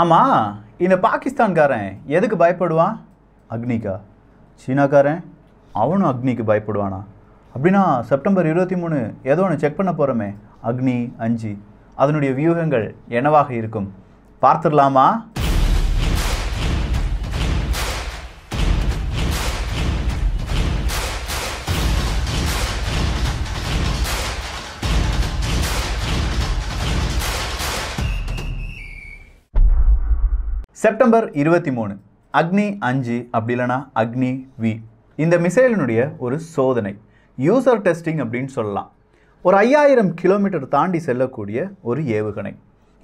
ஆமாம் இந்த பாகிஸ்தான்காரன் எதுக்கு பயப்படுவான் அக்னிக்கா சீனாக்காரன் அவனும் அக்னிக்கு பயப்படுவானா அப்படின்னா செப்டம்பர் இருபத்தி மூணு ஏதோ ஒன்று செக் பண்ண போகிறோமே அக்னி அஞ்சு அதனுடைய வியூகங்கள் என்னவாக இருக்கும் பார்த்துடலாமா செப்டம்பர் இருபத்தி மூணு அக்னி அஞ்சு அப்படி இல்லைனா அக்னி வி இந்த மிசைலினுடைய ஒரு சோதனை யூசர் டெஸ்டிங் அப்படின்னு சொல்லலாம் ஒரு ஐயாயிரம் கிலோமீட்டர் தாண்டி செல்லக்கூடிய ஒரு ஏவுகணை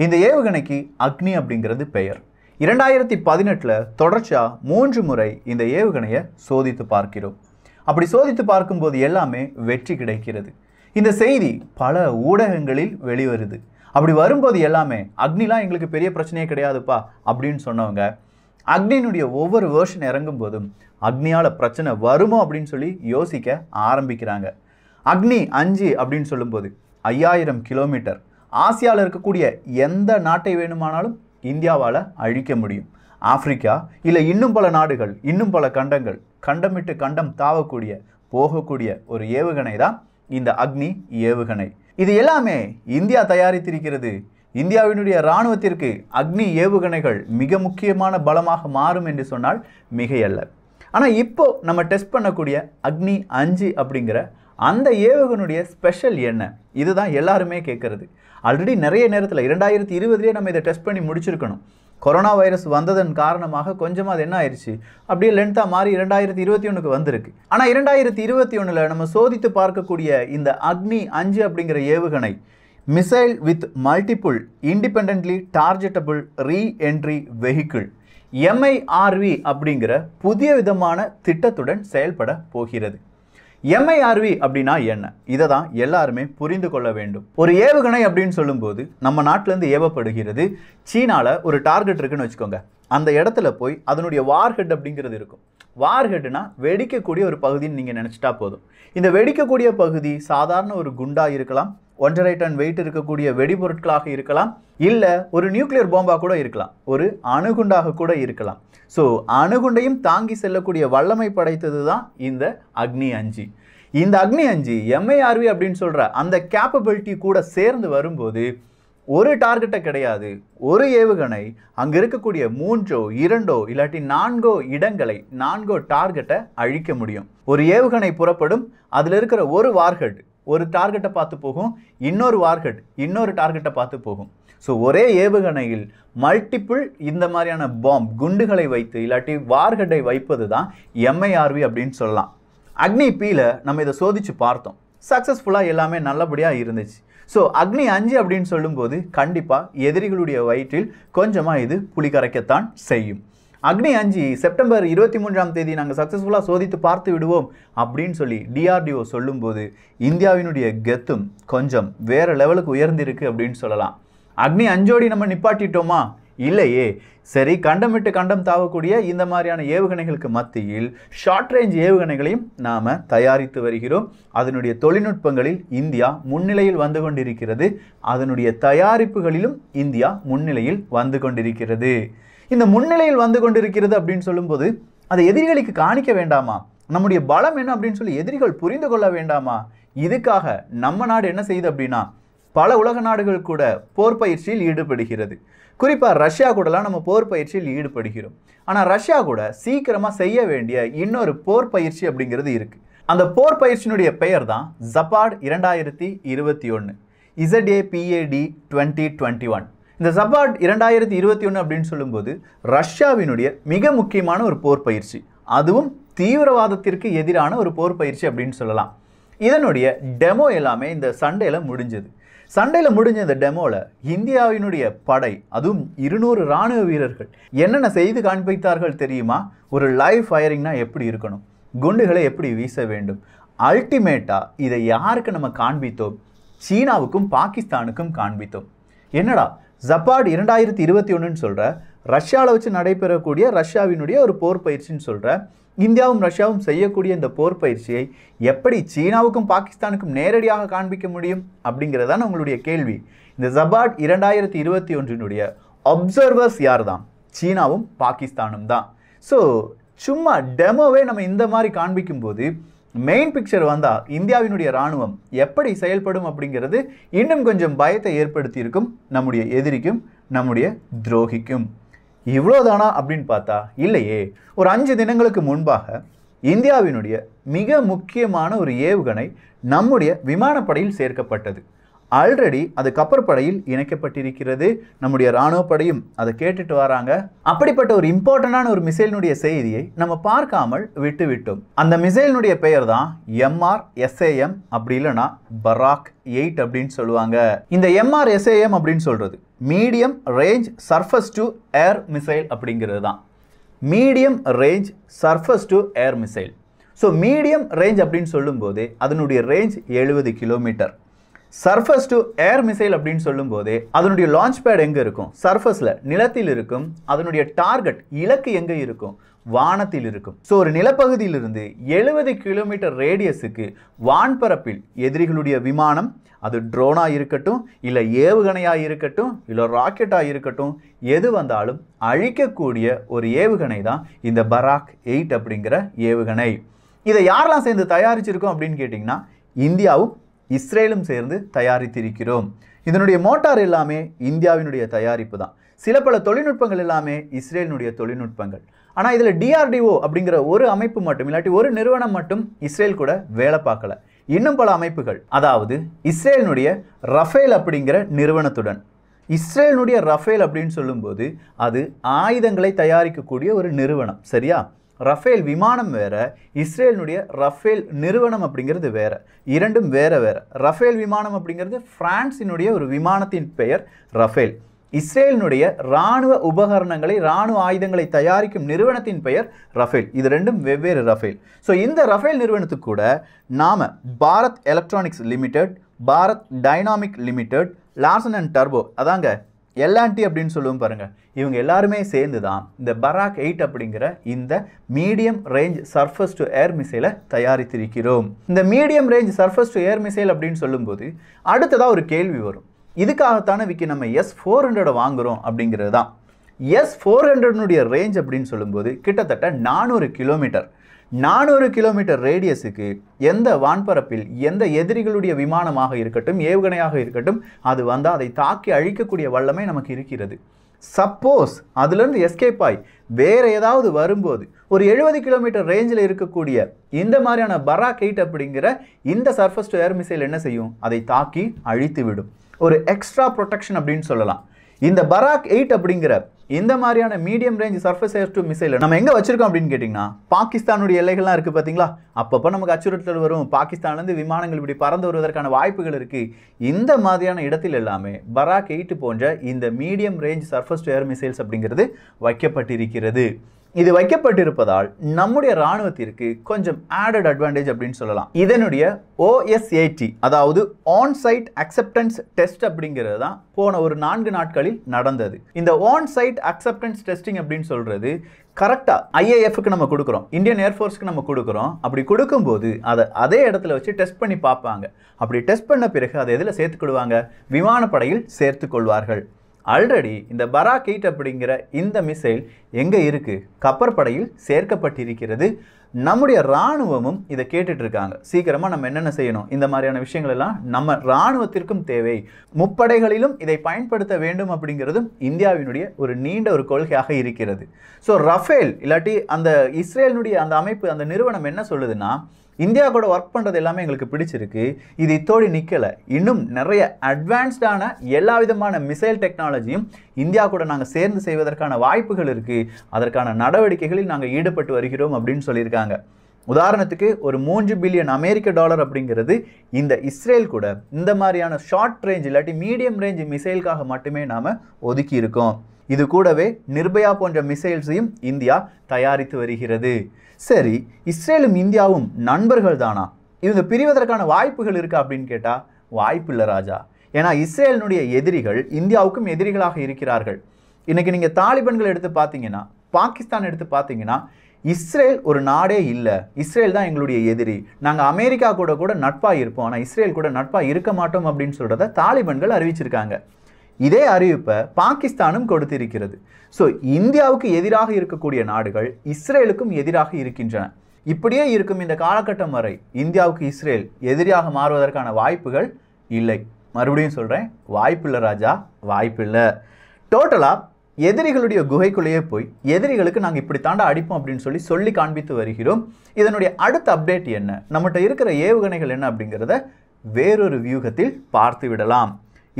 இந்த ஏவுகணைக்கு அக்னி அப்படிங்கிறது பெயர் இரண்டாயிரத்தி பதினெட்டில் தொடர்ச்சியாக மூன்று முறை இந்த ஏவுகணையை சோதித்து பார்க்கிறோம் அப்படி சோதித்து பார்க்கும்போது எல்லாமே வெற்றி கிடைக்கிறது இந்த செய்தி பல ஊடகங்களில் வெளிவருது அப்படி வரும்போது எல்லாமே அக்னிலாம் எங்களுக்கு பெரிய பிரச்சனையே கிடையாதுப்பா அப்படின்னு சொன்னவங்க அக்னியினுடைய ஒவ்வொரு வேர்ஷன் இறங்கும் போதும் அக்னியால் பிரச்சனை வருமோ அப்படின்னு சொல்லி யோசிக்க ஆரம்பிக்கிறாங்க அக்னி அஞ்சு அப்படின்னு சொல்லும்போது ஐயாயிரம் கிலோமீட்டர் ஆசியாவில் இருக்கக்கூடிய எந்த நாட்டை வேணுமானாலும் இந்தியாவால் அழிக்க முடியும் ஆப்பிரிக்கா இல்லை இன்னும் பல நாடுகள் இன்னும் பல கண்டங்கள் கண்டமிட்டு கண்டம் தாவக்கூடிய போகக்கூடிய ஒரு ஏவுகணை தான் இந்த அக்னி ஏவுகணை இது எல்லாமே இந்தியா தயாரித்திருக்கிறது இந்தியாவினுடைய இராணுவத்திற்கு அக்னி ஏவுகணைகள் மிக முக்கியமான பலமாக மாறும் என்று சொன்னால் மிகையல்ல ஆனால் இப்போது நம்ம டெஸ்ட் பண்ணக்கூடிய அக்னி அஞ்சு அப்படிங்கிற அந்த ஏவுகணுடைய ஸ்பெஷல் என்ன இதுதான் எல்லாருமே கேட்குறது ஆல்ரெடி நிறைய நேரத்தில் இரண்டாயிரத்தி இருபதுலேயே நம்ம இதை டெஸ்ட் பண்ணி முடிச்சிருக்கணும் கொரோனா வைரஸ் வந்ததன் காரணமாக கொஞ்சமாக அது என்ன ஆயிடுச்சு அப்படியே லென்த்தாக மாறி இரண்டாயிரத்தி இருபத்தி ஒன்றுக்கு வந்திருக்கு ஆனால் இரண்டாயிரத்தி இருபத்தி ஒன்றில் நம்ம சோதித்து பார்க்கக்கூடிய இந்த அக்னி அஞ்சு அப்படிங்கிற ஏவுகணை missile with multiple independently targetable reentry vehicle MIRV அப்படிங்கிற புதிய விதமான திட்டத்துடன் செயல்பட போகிறது எம்ஐஆர்வி அப்படின்னா என்ன இதை தான் எல்லாருமே புரிந்து கொள்ள வேண்டும் ஒரு ஏவுகணை அப்படின்னு சொல்லும்போது நம்ம நாட்டிலேருந்து ஏவப்படுகிறது சீனாவில் ஒரு டார்கெட் இருக்குன்னு வச்சுக்கோங்க அந்த இடத்துல போய் அதனுடைய வார்ஹெட் அப்படிங்கிறது இருக்கும் வார்ஹெட்னா வெடிக்கக்கூடிய ஒரு பகுதின்னு நீங்கள் நினச்சிட்டா போதும் இந்த வெடிக்கக்கூடிய பகுதி சாதாரண ஒரு குண்டா இருக்கலாம் ஒன்றரை டன் வெயிட் இருக்கக்கூடிய வெடிபொருட்களாக இருக்கலாம் இல்லை ஒரு நியூக்ளியர் பாம்பாக கூட இருக்கலாம் ஒரு அணுகுண்டாக கூட இருக்கலாம் ஸோ அணுகுண்டையும் தாங்கி செல்லக்கூடிய வல்லமை படைத்தது தான் இந்த அக்னி அஞ்சு இந்த அக்னி அஞ்சு எம்ஐஆர்வி அப்படின்னு சொல்கிற அந்த கேப்பபிலிட்டி கூட சேர்ந்து வரும்போது ஒரு டார்கெட்டை கிடையாது ஒரு ஏவுகணை அங்கே இருக்கக்கூடிய மூன்றோ இரண்டோ இல்லாட்டி நான்கோ இடங்களை நான்கோ டார்கெட்டை அழிக்க முடியும் ஒரு ஏவுகணை புறப்படும் அதில் இருக்கிற ஒரு வார்ஹெட் ஒரு டார்கெட்டை பார்த்து போகும் இன்னொரு வார்கெட் இன்னொரு டார்கெட்டை பார்த்து போகும் ஸோ ஒரே ஏவுகணையில் மல்டிப்புள் இந்த மாதிரியான பாம்ப் குண்டுகளை வைத்து இல்லாட்டி வார்கெட்டை வைப்பது தான் எம்ஐஆர்வி அப்படின்னு சொல்லலாம் அக்னி பியில் நம்ம இதை சோதித்து பார்த்தோம் சக்ஸஸ்ஃபுல்லாக எல்லாமே நல்லபடியாக இருந்துச்சு ஸோ அக்னி அஞ்சு அப்படின்னு சொல்லும்போது கண்டிப்பாக எதிரிகளுடைய வயிற்றில் கொஞ்சமாக இது புலி கரைக்கத்தான் செய்யும் அக்னி அஞ்சு செப்டம்பர் இருபத்தி மூன்றாம் தேதி நாங்கள் சக்ஸஸ்ஃபுல்லாக சோதித்து பார்த்து விடுவோம் அப்படின்னு சொல்லி டிஆர்டிஓ சொல்லும்போது இந்தியாவினுடைய கெத்தும் கொஞ்சம் வேறு லெவலுக்கு உயர்ந்திருக்கு அப்படின்னு சொல்லலாம் அக்னி அஞ்சோடி நம்ம நிப்பாட்டிட்டோமா இல்லையே சரி கண்டமிட்டு கண்டம் தாவக்கூடிய இந்த மாதிரியான ஏவுகணைகளுக்கு மத்தியில் ஷார்ட் ரேஞ்ச் ஏவுகணைகளையும் நாம் தயாரித்து வருகிறோம் அதனுடைய தொழில்நுட்பங்களில் இந்தியா முன்னிலையில் வந்து கொண்டிருக்கிறது அதனுடைய தயாரிப்புகளிலும் இந்தியா முன்னிலையில் வந்து கொண்டிருக்கிறது இந்த முன்னிலையில் வந்து கொண்டிருக்கிறது அப்படின்னு சொல்லும்போது அதை எதிரிகளுக்கு காணிக்க வேண்டாமா நம்முடைய பலம் என்ன அப்படின்னு சொல்லி எதிரிகள் புரிந்து கொள்ள வேண்டாமா இதுக்காக நம்ம நாடு என்ன செய்யுது அப்படின்னா பல உலக நாடுகள் கூட போர் பயிற்சியில் ஈடுபடுகிறது குறிப்பாக ரஷ்யா கூடலாம் நம்ம போர் பயிற்சியில் ஈடுபடுகிறோம் ஆனால் ரஷ்யா கூட சீக்கிரமாக செய்ய வேண்டிய இன்னொரு போர் பயிற்சி அப்படிங்கிறது இருக்குது அந்த போர் பயிற்சியினுடைய பெயர் தான் ஜப்பாட் இரண்டாயிரத்தி இருபத்தி ஒன்று இசட்ஏபிஏடி டுவெண்ட்டி டுவெண்ட்டி ஒன் இந்த சபார்ட் இரண்டாயிரத்தி இருபத்தி ஒன்று அப்படின்னு சொல்லும்போது ரஷ்யாவினுடைய மிக முக்கியமான ஒரு போர் பயிற்சி அதுவும் தீவிரவாதத்திற்கு எதிரான ஒரு போர் பயிற்சி அப்படின்னு சொல்லலாம் இதனுடைய டெமோ எல்லாமே இந்த சண்டையில் முடிஞ்சது சண்டையில் முடிஞ்ச இந்த டெமோவில் இந்தியாவினுடைய படை அதுவும் இருநூறு இராணுவ வீரர்கள் என்னென்ன செய்து காண்பித்தார்கள் தெரியுமா ஒரு லைவ் ஃபயரிங்னா எப்படி இருக்கணும் குண்டுகளை எப்படி வீச வேண்டும் அல்டிமேட்டாக இதை யாருக்கு நம்ம காண்பித்தோம் சீனாவுக்கும் பாகிஸ்தானுக்கும் காண்பித்தோம் என்னடா ஜப்பாடு இரண்டாயிரத்தி இருபத்தி ஒன்றுன்னு சொல்கிற ரஷ்யாவில் வச்சு நடைபெறக்கூடிய ரஷ்யாவினுடைய ஒரு போர் பயிற்சின்னு சொல்கிற இந்தியாவும் ரஷ்யாவும் செய்யக்கூடிய இந்த போர் பயிற்சியை எப்படி சீனாவுக்கும் பாகிஸ்தானுக்கும் நேரடியாக காண்பிக்க முடியும் அப்படிங்கிறதான உங்களுடைய கேள்வி இந்த ஜபாட் இரண்டாயிரத்தி இருபத்தி ஒன்றினுடைய அப்சர்வர்ஸ் யார் தான் சீனாவும் பாகிஸ்தானும் தான் ஸோ சும்மா டெமோவே நம்ம இந்த மாதிரி காண்பிக்கும்போது மெயின் பிக்சர் வந்தால் இந்தியாவினுடைய இராணுவம் எப்படி செயல்படும் அப்படிங்கிறது இன்னும் கொஞ்சம் பயத்தை ஏற்படுத்தியிருக்கும் நம்முடைய எதிரிக்கும் நம்முடைய துரோகிக்கும் இவ்வளோதானா அப்படின்னு பார்த்தா இல்லையே ஒரு அஞ்சு தினங்களுக்கு முன்பாக இந்தியாவினுடைய மிக முக்கியமான ஒரு ஏவுகணை நம்முடைய விமானப்படையில் சேர்க்கப்பட்டது ஆல்ரெடி அது கப்பற்படையில் இணைக்கப்பட்டிருக்கிறது நம்முடைய இராணுவ படையும் அதை கேட்டுட்டு வராங்க அப்படிப்பட்ட ஒரு இம்பார்ட்டண்டான ஒரு மிசைலினுடைய செய்தியை நம்ம பார்க்காமல் விட்டு விட்டோம் அந்த மிசைலினுடைய பெயர் தான் எம்ஆர் எஸ்ஏஎம் அப்படி இல்லைன்னா பராக் எயிட் அப்படின்னு சொல்லுவாங்க இந்த எம்ஆர் எஸ்ஏஎம் அப்படின்னு சொல்கிறது medium range surface to air missile அப்படிங்கிறது தான் medium range surface to air missile so medium range அப்படின்னு சொல்லும்போது அதனுடைய ரேஞ்ச் எழுபது kilometre surface to air missile அப்படின்னு சொல்லும்போதே அதனுடைய லான்ச் பேட் எங்கே இருக்கும் சர்ஃபஸில் நிலத்தில் இருக்கும் அதனுடைய டார்கெட் இலக்கு எங்கே இருக்கும் வானத்தில் இருக்கும் ஸோ ஒரு நிலப்பகுதியிலிருந்து எழுபது கிலோமீட்டர் ரேடியஸுக்கு வான்பரப்பில் எதிரிகளுடைய விமானம் அது ட்ரோனாக இருக்கட்டும் இல்லை ஏவுகணையாக இருக்கட்டும் இல்லை ராக்கெட்டாக இருக்கட்டும் எது வந்தாலும் அழிக்கக்கூடிய ஒரு ஏவுகணை தான் இந்த பராக் எயிட் அப்படிங்கிற ஏவுகணை இதை யாரெல்லாம் சேர்ந்து தயாரிச்சிருக்கோம் அப்படின்னு கேட்டிங்கன்னா இந்தியாவும் இஸ்ரேலும் சேர்ந்து தயாரித்திருக்கிறோம் இதனுடைய மோட்டார் எல்லாமே இந்தியாவினுடைய தயாரிப்பு தான் சில பல தொழில்நுட்பங்கள் எல்லாமே இஸ்ரேலினுடைய தொழில்நுட்பங்கள் ஆனால் இதில் டிஆர்டிஓ அப்படிங்கிற ஒரு அமைப்பு மட்டும் இல்லாட்டி ஒரு நிறுவனம் மட்டும் இஸ்ரேல் கூட வேலை பார்க்கல இன்னும் பல அமைப்புகள் அதாவது இஸ்ரேலினுடைய ரஃபேல் அப்படிங்கிற நிறுவனத்துடன் இஸ்ரேலினுடைய ரஃபேல் அப்படின்னு சொல்லும்போது அது ஆயுதங்களை தயாரிக்கக்கூடிய ஒரு நிறுவனம் சரியா ரஃபேல் விமானம் வேறு இஸ்ரேலினுடைய ரஃபேல் நிறுவனம் அப்படிங்கிறது வேறு இரண்டும் வேறு வேறு ரஃபேல் விமானம் அப்படிங்கிறது ஃப்ரான்ஸினுடைய ஒரு விமானத்தின் பெயர் ரஃபேல் இஸ்ரேலினுடைய இராணுவ உபகரணங்களை இராணுவ ஆயுதங்களை தயாரிக்கும் நிறுவனத்தின் பெயர் ரஃபேல் இது ரெண்டும் வெவ்வேறு ரஃபேல் ஸோ இந்த ரஃபேல் நிறுவனத்துக்கு கூட நாம் Bharat electronics limited Bharat dynamic limited Larsen and டர்போ அதாங்க எல்லாண்டி அப்படின்னு சொல்லுவோம் பாருங்கள் இவங்க எல்லாருமே சேர்ந்து தான் இந்த பராக் எயிட் அப்படிங்கிற இந்த medium range surface to air மிசைலை தயாரித்திருக்கிறோம் இந்த medium range surface to air missile அப்படின்னு சொல்லும்போது அடுத்ததாக ஒரு கேள்வி வரும் இதுக்காகத்தான விக்கி நம்ம எஸ் ஃபோர் ஹண்ட்ரடை வாங்குகிறோம் அப்படிங்கிறது தான் எஸ் ஃபோர் ஹண்ட்ரட்னுடைய ரேஞ்ச் அப்படின்னு சொல்லும்போது கிட்டத்தட்ட நானூறு கிலோமீட்டர் நானூறு கிலோமீட்டர் ரேடியஸுக்கு எந்த வான்பரப்பில் எந்த எதிரிகளுடைய விமானமாக இருக்கட்டும் ஏவுகணையாக இருக்கட்டும் அது வந்தால் அதை தாக்கி அழிக்கக்கூடிய வல்லமை நமக்கு இருக்கிறது சப்போஸ் அதுலேருந்து எஸ்கேப் ஆகி வேறு ஏதாவது வரும்போது ஒரு எழுபது கிலோமீட்டர் ரேஞ்சில் இருக்கக்கூடிய இந்த மாதிரியான பரா எயிட் அப்படிங்கிற இந்த சர்ஃபஸ் டு ஏர் மிசைல் என்ன செய்யும் அதை தாக்கி அழித்து விடும் ஒரு எக்ஸ்ட்ரா ப்ரொடெக்ஷன் அப்படின்னு சொல்லலாம் இந்த பராக் எயிட் அப்படிங்கிற இந்த மாதிரியான medium range surface air to missile நம்ம எங்கே வச்சிருக்கோம் அப்படின்னு கேட்டிங்கன்னா பாகிஸ்தானுடைய எல்லைகள்லாம் இருக்குது பார்த்தீங்களா அப்பப்போ நமக்கு அச்சுறுத்தல் வரும் பாகிஸ்தான்லேருந்து விமானங்கள் இப்படி பறந்து வருவதற்கான வாய்ப்புகள் இருக்குது இந்த மாதிரியான இடத்தில் எல்லாமே பராக் எயிட்டு போன்ற இந்த medium range surface to air missiles அப்படிங்கிறது வைக்கப்பட்டிருக்கிறது இது வைக்கப்பட்டிருப்பதால் நம்முடைய ராணுவத்திற்கு கொஞ்சம் ஆடட் அட்வான்டேஜ் அப்படின்னு சொல்லலாம் இதனுடைய ஓஎஸ்ஏடி அதாவது ஆன்சைட் அக்செப்டன்ஸ் டெஸ்ட் அப்படிங்கிறது தான் போன ஒரு நான்கு நாட்களில் நடந்தது இந்த ஆன்சைட் அக்செப்டன்ஸ் டெஸ்டிங் அப்படின்னு சொல்கிறது கரெக்டாக ஐஏஎஃப்க்கு நம்ம கொடுக்குறோம் இந்தியன் ஏர்ஃபோர்ஸ்க்கு நம்ம கொடுக்குறோம் அப்படி கொடுக்கும்போது அதை அதே இடத்துல வச்சு டெஸ்ட் பண்ணி பார்ப்பாங்க அப்படி டெஸ்ட் பண்ண பிறகு அதை எதில் சேர்த்துக்கொள்வாங்க விமானப்படையில் சேர்த்துக்கொள்வார்கள் ஆல்ரெடி இந்த பராக்கீட் அப்படிங்கிற இந்த மிசைல் எங்கே இருக்குது கப்பற்படையில் சேர்க்கப்பட்டிருக்கிறது நம்முடைய இராணுவமும் இதை கேட்டுட்ருக்காங்க சீக்கிரமாக நம்ம என்னென்ன செய்யணும் இந்த மாதிரியான விஷயங்கள் எல்லாம் நம்ம இராணுவத்திற்கும் தேவை முப்படைகளிலும் இதை பயன்படுத்த வேண்டும் அப்படிங்கிறதும் இந்தியாவினுடைய ஒரு நீண்ட ஒரு கொள்கையாக இருக்கிறது ஸோ ரஃபேல் இல்லாட்டி அந்த இஸ்ரேலினுடைய அந்த அமைப்பு அந்த நிறுவனம் என்ன சொல்லுதுன்னா இந்தியா கூட ஒர்க் பண்ணுறது எல்லாமே எங்களுக்கு பிடிச்சிருக்கு இது இத்தோடு நிற்கலை இன்னும் நிறைய அட்வான்ஸ்டான எல்லா விதமான மிசைல் டெக்னாலஜியும் இந்தியா கூட நாங்கள் சேர்ந்து செய்வதற்கான வாய்ப்புகள் இருக்குது அதற்கான நடவடிக்கைகளில் நாங்கள் ஈடுபட்டு வருகிறோம் அப்படின்னு சொல்லியிருக்காங்க உதாரணத்துக்கு ஒரு மூன்று பில்லியன் அமெரிக்க டாலர் அப்படிங்கிறது இந்த இஸ்ரேல் கூட இந்த மாதிரியான ஷார்ட் ரேஞ்ச் இல்லாட்டி மீடியம் ரேஞ்ச் மிசைலுக்காக மட்டுமே நாம் ஒதுக்கி இருக்கோம் இது கூடவே நிர்பயா போன்ற மிசைல்ஸையும் இந்தியா தயாரித்து வருகிறது சரி இஸ்ரேலும் இந்தியாவும் நண்பர்கள் தானா இவங்க பிரிவதற்கான வாய்ப்புகள் இருக்கு அப்படின்னு கேட்டால் வாய்ப்பு இல்லை ராஜா ஏன்னா இஸ்ரேலினுடைய எதிரிகள் இந்தியாவுக்கும் எதிரிகளாக இருக்கிறார்கள் இன்றைக்கி நீங்கள் தாலிபன்கள் எடுத்து பார்த்தீங்கன்னா பாகிஸ்தான் எடுத்து பார்த்தீங்கன்னா இஸ்ரேல் ஒரு நாடே இல்லை இஸ்ரேல் தான் எங்களுடைய எதிரி நாங்கள் அமெரிக்கா கூட கூட நட்பாக இருப்போம் ஆனால் இஸ்ரேல் கூட நட்பாக இருக்க மாட்டோம் அப்படின்னு சொல்கிறத தாலிபன்கள் அறிவிச்சிருக்காங்க இதே அறிவிப்பை பாகிஸ்தானும் கொடுத்திருக்கிறது ஸோ இந்தியாவுக்கு எதிராக இருக்கக்கூடிய நாடுகள் இஸ்ரேலுக்கும் எதிராக இருக்கின்றன இப்படியே இருக்கும் இந்த காலகட்டம் வரை இந்தியாவுக்கு இஸ்ரேல் எதிரியாக மாறுவதற்கான வாய்ப்புகள் இல்லை மறுபடியும் சொல்கிறேன் வாய்ப்பில்லை ராஜா வாய்ப்பில்லை டோட்டலாக எதிரிகளுடைய குகைக்குள்ளேயே போய் எதிரிகளுக்கு நாங்கள் இப்படி தாண்டா அடிப்போம் அப்படின்னு சொல்லி சொல்லி காண்பித்து வருகிறோம் இதனுடைய அடுத்த அப்டேட் என்ன நம்மகிட்ட இருக்கிற ஏவுகணைகள் என்ன அப்படிங்கிறத வேறொரு வியூகத்தில் பார்த்து விடலாம்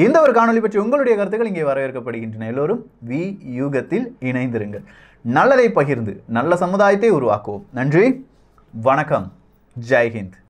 இந்த ஒரு காணொலி பற்றி உங்களுடைய கருத்துக்கள் இங்கே வரவேற்கப்படுகின்றன எல்லோரும் வி யூகத்தில் இணைந்திருங்கள் நல்லதை பகிர்ந்து நல்ல சமுதாயத்தை உருவாக்குவோம் நன்றி வணக்கம் ஜெய்ஹிந்த்